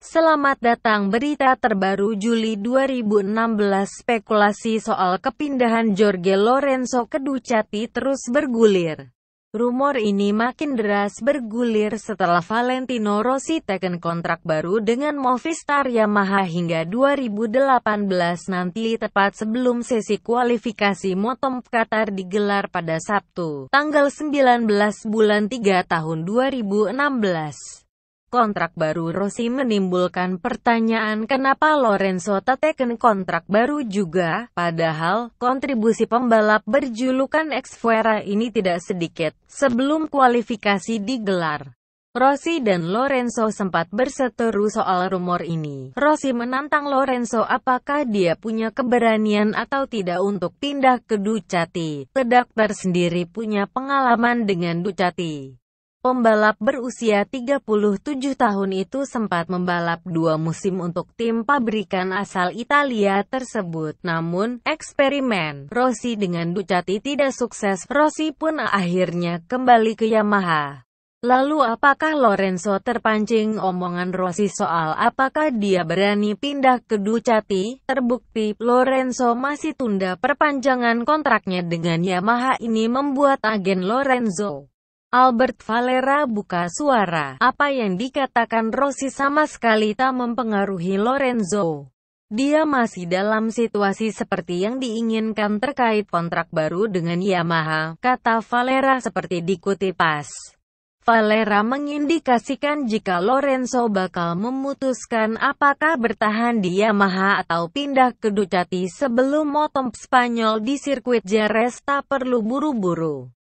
Selamat datang berita terbaru Juli 2016 spekulasi soal kepindahan Jorge Lorenzo ke Ducati terus bergulir. Rumor ini makin deras bergulir setelah Valentino Rossi teken kontrak baru dengan Movistar Yamaha hingga 2018 nanti tepat sebelum sesi kualifikasi Motom Qatar digelar pada Sabtu, tanggal 19 bulan 3 tahun 2016. Kontrak baru Rossi menimbulkan pertanyaan kenapa Lorenzo teken kontrak baru juga, padahal kontribusi pembalap berjulukan Xfuera ini tidak sedikit sebelum kualifikasi digelar. Rossi dan Lorenzo sempat berseteru soal rumor ini. Rossi menantang Lorenzo apakah dia punya keberanian atau tidak untuk pindah ke Ducati. Pedakter sendiri punya pengalaman dengan Ducati. Pembalap berusia 37 tahun itu sempat membalap dua musim untuk tim pabrikan asal Italia tersebut. Namun, eksperimen Rossi dengan Ducati tidak sukses. Rossi pun akhirnya kembali ke Yamaha. Lalu apakah Lorenzo terpancing omongan Rossi soal apakah dia berani pindah ke Ducati? Terbukti, Lorenzo masih tunda perpanjangan kontraknya dengan Yamaha ini membuat agen Lorenzo Albert Valera buka suara, apa yang dikatakan Rossi sama sekali tak mempengaruhi Lorenzo. Dia masih dalam situasi seperti yang diinginkan terkait kontrak baru dengan Yamaha, kata Valera seperti dikutip pas. Valera mengindikasikan jika Lorenzo bakal memutuskan apakah bertahan di Yamaha atau pindah ke Ducati sebelum motom Spanyol di sirkuit Jerez tak perlu buru-buru.